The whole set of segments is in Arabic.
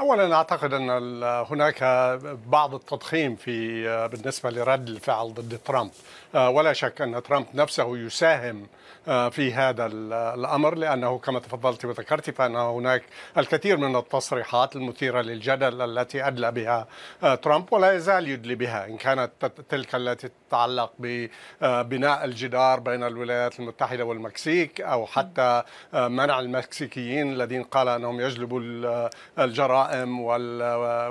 اولا اعتقد ان هناك بعض التضخيم في آه، بالنسبه لرد الفعل ضد ترامب آه، ولا شك ان ترامب نفسه يساهم آه، في هذا الامر لانه كما تفضلت وذكرت فان هناك الكثير من التصريحات المثيره للجدل التي ادلى بها ترامب ولا يزال يدلي بها ان كانت تلك التي تتعلق ببناء الجدار بين الولايات المتحده والمكسيك او حتى منع المكسيكيين الذين قال انهم يجلبوا الجرائم الجرائم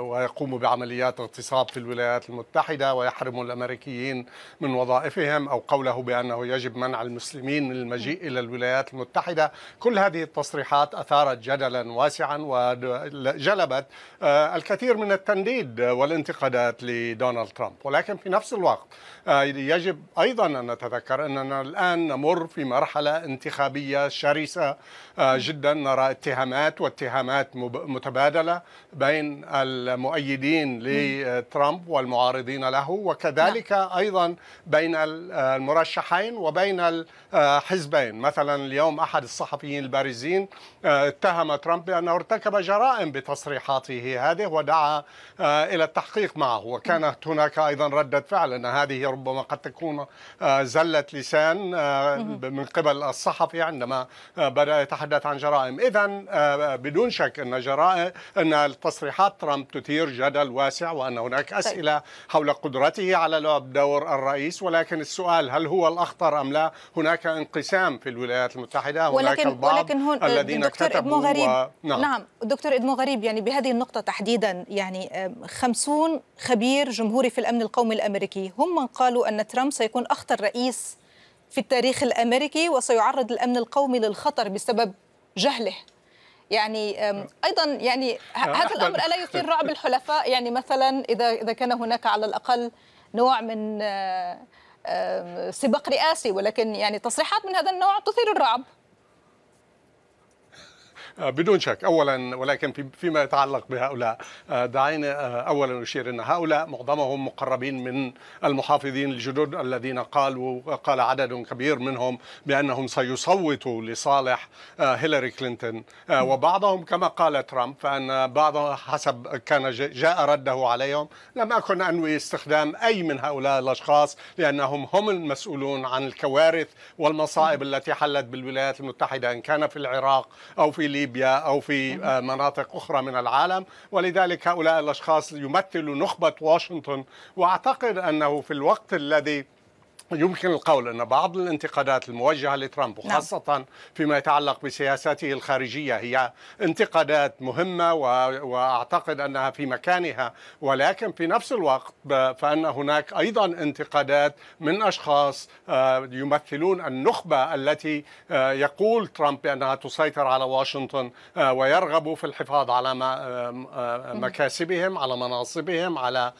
ويقوم بعمليات اغتصاب في الولايات المتحدة ويحرم الأمريكيين من وظائفهم أو قوله بأنه يجب منع المسلمين من المجيء إلى الولايات المتحدة كل هذه التصريحات أثارت جدلا واسعا وجلبت آه، الكثير من التنديد والانتقادات لدونالد ترامب ولكن في نفس الوقت آه، يجب أيضا أن نتذكر أننا الآن نمر في مرحلة انتخابية شرسة آه، جدا نرى اتهامات واتهامات متبادله بين المؤيدين لترامب والمعارضين له وكذلك نعم. أيضا بين المرشحين وبين الحزبين مثلا اليوم أحد الصحفيين البارزين آه، اتهم ترامب بأنه ارتكب جرائم بتصريحاته هذه ودعا آه، إلى التحقيق معه وكانت هناك أيضا ردة فعل أن هذه ربما قد تكون آه، زلة لسان من قبل الصحفي عندما بدأ يتحدث عن جرائم إذا بدون شك أن جرائم أن التصريحات تصريحات ترامب تثير جدل واسع وأن هناك طيب. أسئلة حول قدرته على لعب دور الرئيس ولكن السؤال هل هو الأخطر أم لا هناك انقسام في الولايات المتحدة هناك ولكن البعض ولكن هون آه، الذين دكتور ادمو غريب و... نعم. نعم دكتور ادمو غريب يعني بهذه النقطة تحديدا يعني 50 آه، خبير جمهوري في الأمن القومي الأمريكي هم من قالوا أن ترامب سيكون أخطر رئيس في التاريخ الامريكي وسيعرض الامن القومي للخطر بسبب جهله يعني ايضا يعني آه، هذا الامر الا يثير رعب الحلفاء يعني مثلا اذا اذا كان هناك على الاقل نوع من آه، سباق رئاسي ولكن يعني تصريحات من هذا النوع تثير الرعب آه، بدون شك اولا ولكن فيما يتعلق بهؤلاء آه، دعينا آه، اولا اشير ان هؤلاء معظمهم مقربين من المحافظين الجدد الذين قالوا قال عدد كبير منهم بانهم سيصوتوا لصالح هيلاري كلينتون وبعضهم كما قال ترامب فان بعض حسب كان جاء رده عليهم لم اكن انوي استخدام اي من هؤلاء الاشخاص لانهم هم المسؤولون عن الكوارث والمصائب التي حلت بالولايات المتحده ان كان في العراق او في ليبيا ليبيا أو في آه، مناطق أخرى من العالم ولذلك هؤلاء الأشخاص يمثلوا نخبة واشنطن وأعتقد أنه في الوقت الذي يمكن القول أن بعض الانتقادات الموجهة لترامب نعم. وخاصة فيما يتعلق بسياساته الخارجية هي انتقادات مهمة وأعتقد أنها في مكانها ولكن في نفس الوقت فأن هناك أيضا انتقادات من أشخاص آه، يمثلون النخبة التي آه، يقول ترامب بأنها تسيطر على واشنطن آه، ويرغب في الحفاظ على مكاسبهم على مناصبهم على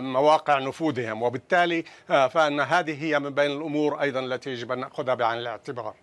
مواقع نفوذهم وبالتالي فأن هذه هذه هي من بين الأمور أيضا التي يجب أن نأخذها بعين الاعتبار